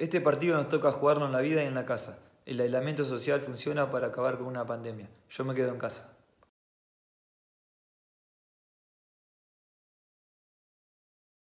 Este partido nos toca jugarlo en la vida y en la casa. El aislamiento social funciona para acabar con una pandemia. Yo me quedo en casa.